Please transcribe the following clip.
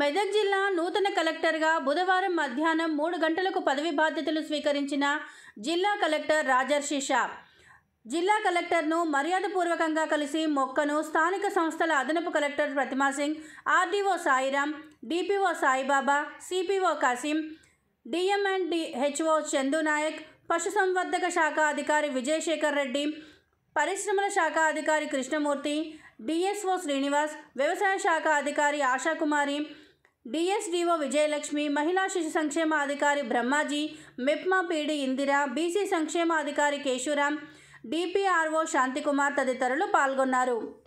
మెదక్ జిల్లా నూతన కలెక్టర్గా బుధవారం మధ్యాహ్నం మూడు గంటలకు పదవి బాధ్యతలు స్వీకరించిన జిల్లా కలెక్టర్ రాజర్షి షా జిల్లా కలెక్టర్ను మర్యాదపూర్వకంగా కలిసి మొక్కను స్థానిక సంస్థల అదనపు collector Pratima Singh RDO Sairam DPO Saibaba CPO Kasim DM and HO పశుసంవర్ధక శాఖ అధికారి విజయశేఖర్ రెడ్డి పరిశ్రమల శాఖ అధికారి కృష్ణమూర్తి డిఎస్ఓ శ్రీనివాస్ వ్యవసాయ శాఖ అధికారి ఆశాకుమారి డిఎస్డిఓ విజయలక్ష్మి మహిళా శిశు సంక్షేమ అధికారి బ్రహ్మాజీ మెప్మా పీడి ఇందిరా బీసీ సంక్షేమ అధికారి కేశురాం డిపిఆర్ఓ శాంతికుమార్ తదితరులు పాల్గొన్నారు